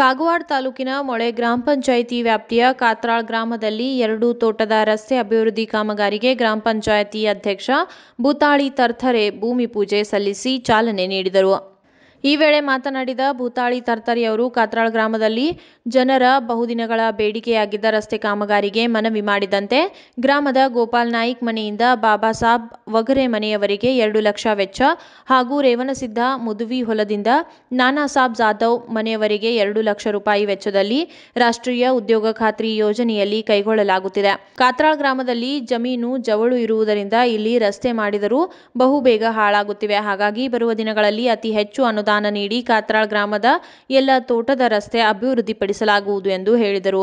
ಕಾಗವಾಡ ತಾಲೂಕಿನ ಮೊಳೆ ಗ್ರಾಮ ಪಂಚಾಯಿತಿ ವ್ಯಾಪ್ತಿಯ ಕಾತ್ರಾಳ್ ಗ್ರಾಮದಲ್ಲಿ ಎರಡು ತೋಟದ ರಸ್ತೆ ಅಭಿವೃದ್ಧಿ ಕಾಮಗಾರಿಗೆ ಗ್ರಾಮ ಪಂಚಾಯಿತಿ ಅಧ್ಯಕ್ಷ ಭೂತಾಳಿ ತರ್ಥರೆ ಭೂಮಿ ಪೂಜೆ ಸಲ್ಲಿಸಿ ಚಾಲನೆ ನೀಡಿದರು ಈ ವೇಳೆ ಮಾತನಾಡಿದ ಭೂತಾಳಿ ತರ್ತರಿ ಅವರು ಕಾತ್ರಾಳ್ ಗ್ರಾಮದಲ್ಲಿ ಜನರ ಬಹುದಿನಗಳ ಬೇಡಿಕೆಯಾಗಿದ್ದ ರಸ್ತೆ ಕಾಮಗಾರಿಗೆ ಮನವಿ ಮಾಡಿದಂತೆ ಗ್ರಾಮದ ಗೋಪಾಲ್ ನಾಯ್ಕ್ ಮನೆಯಿಂದ ಬಾಬಾ ಸಾಬ್ ವಗರೆ ಮನೆಯವರಿಗೆ ಎರಡು ಲಕ್ಷ ವೆಚ್ಚ ಹಾಗೂ ರೇವಣಸಿದ್ಧ ಮುದುವಿ ಹೊಲದಿಂದ ನಾನಾ ಸಾಬ್ ಜಾಧವ್ ಮನೆಯವರಿಗೆ ಎರಡು ಲಕ್ಷ ರೂಪಾಯಿ ವೆಚ್ಚದಲ್ಲಿ ರಾಷ್ಟ್ರೀಯ ಉದ್ಯೋಗ ಖಾತ್ರಿ ಯೋಜನೆಯಲ್ಲಿ ಕೈಗೊಳ್ಳಲಾಗುತ್ತಿದೆ ಕಾತ್ರಾಳ್ ಗ್ರಾಮದಲ್ಲಿ ಜಮೀನು ಜವಳು ಇರುವುದರಿಂದ ಇಲ್ಲಿ ರಸ್ತೆ ಮಾಡಿದರೂ ಬಹುಬೇಗ ಹಾಳಾಗುತ್ತಿವೆ ಹಾಗಾಗಿ ಬರುವ ದಿನಗಳಲ್ಲಿ ಅತಿ ಹೆಚ್ಚು ಅನುದಾನ ಅನುದಾನ ನೀಡಿ ಕಾತ್ರಾಳ್ ಗ್ರಾಮದ ಎಲ್ಲ ತೋಟದ ರಸ್ತೆ ಅಭಿವೃದ್ಧಿಪಡಿಸಲಾಗುವುದು ಎಂದು ಹೇಳಿದರು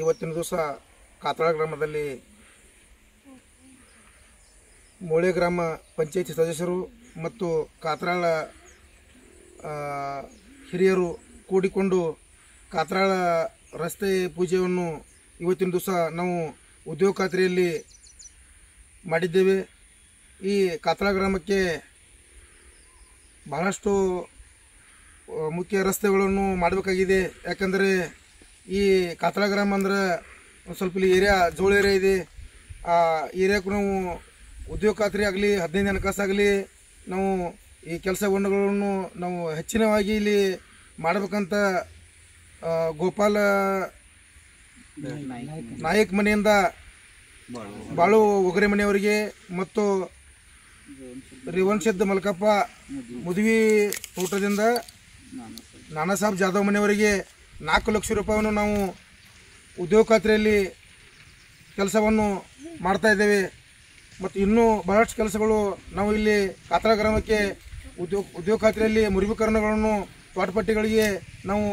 ಇವತ್ತಿನ ದಿವಸ ಕಾತ್ರಾಳ ಗ್ರಾಮದಲ್ಲಿ ಮೂಳೆ ಗ್ರಾಮ ಪಂಚಾಯಿತಿ ಸದಸ್ಯರು ಮತ್ತು ಕಾತ್ರಾಳ ಹಿರಿಯರು ಕೂಡಿಕೊಂಡು ಕಾತ್ರಾಳ ರಸ್ತೆ ಪೂಜೆಯನ್ನು ಇವತ್ತಿನ ದಿವಸ ನಾವು ಉದ್ಯೋಗ ಖಾತ್ರಿಯಲ್ಲಿ ಮಾಡಿದ್ದೇವೆ ಈ ಕಾತ್ರಾಳ ಗ್ರಾಮಕ್ಕೆ ಬಹಳಷ್ಟು ಮುಖ್ಯ ರಸ್ತೆಗಳನ್ನು ಮಾಡಬೇಕಾಗಿದೆ ಯಾಕಂದರೆ ಈ ಕಾತಳ ಗ್ರಾಮ ಅಂದರೆ ಒಂದು ಸ್ವಲ್ಪ ಇಲ್ಲಿ ಏರಿಯಾ ಜೋಳ ಏರಿಯಾ ಇದೆ ಆ ಏರಿಯಾಕ್ಕೂ ನಾವು ಉದ್ಯೋಗ ಖಾತ್ರಿ ಆಗಲಿ ಹದಿನೈದು ಆಗಲಿ ನಾವು ಈ ಕೆಲಸ ಹೊಂಡಗಳನ್ನು ನಾವು ಹೆಚ್ಚಿನವಾಗಿ ಇಲ್ಲಿ ಮಾಡಬೇಕಂತ ಗೋಪಾಲ ನಾಯಕ್ ಮನೆಯಿಂದ ಬಾಳು ಒಗರೆ ಮನೆಯವರಿಗೆ ಮತ್ತು ರೇವಣಸಿದ್ದ ಮಲ್ಕಪ್ಪ ಮದುವೆ ತೋಟದಿಂದ ನಾನಾ ಸಾಹೇಬ್ ಜಾಧವ್ ಮನೆಯವರಿಗೆ ನಾಲ್ಕು ಲಕ್ಷ ರೂಪಾಯಿಯನ್ನು ನಾವು ಉದ್ಯೋಗ ಖಾತ್ರಿಯಲ್ಲಿ ಕೆಲಸವನ್ನು ಮಾಡ್ತಾ ಇದ್ದೇವೆ ಮತ್ತು ಇನ್ನೂ ಬಹಳಷ್ಟು ಕೆಲಸಗಳು ನಾವು ಇಲ್ಲಿ ಕಾತರ ಗ್ರಾಮಕ್ಕೆ ಉದ್ಯೋಗ ಉದ್ಯೋಗ ಖಾತ್ರಿಯಲ್ಲಿ ಮುರಿಬೀಕರಣಗಳನ್ನು ತೋಟಪಟ್ಟಿಗಳಿಗೆ ನಾವು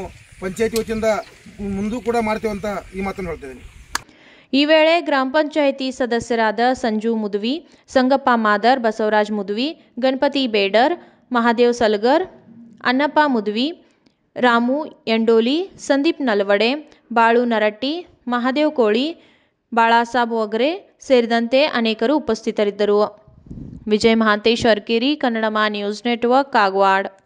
ಪಂಚಾಯತಿ ವತಿಯಿಂದ ಮುಂದೂ ಕೂಡ ಮಾಡ್ತೇವೆ ಅಂತ ಈ ಮಾತನ್ನು ಹೇಳ್ತಿದ್ದೀನಿ ಈ ವೇಳೆ ಗ್ರಾಮ ಪಂಚಾಯಿತಿ ಸದಸ್ಯರಾದ ಸಂಜು ಮುದುವಿ ಸಂಗಪ್ಪ ಮಾದರ್ ಬಸವರಾಜ್ ಮುದುವಿ ಗಣಪತಿ ಬೇಡರ್ ಮಹಾದೇವ್ ಸಲಗರ್ ಅನ್ನಪ್ಪ ಮುದುವಿ ರಾಮು ಎಂಡೋಲಿ ಸಂದೀಪ್ ನಲ್ವಡೆ ಬಾಳು ನರಟ್ಟಿ ಮಹಾದೇವ್ ಕೋಳಿ ಬಾಳಾಸಾಬ್ ಒಗ್ರೆ ಸೇರಿದಂತೆ ಅನೇಕರು ಉಪಸ್ಥಿತರಿದ್ದರು ವಿಜಯ್ ಮಹಾಂತೇಶ್ ಅರ್ಕೇರಿ ಕನ್ನಡಮ ನ್ಯೂಸ್ ನೆಟ್ವರ್ಕ್ ಕಾಗವಾಡ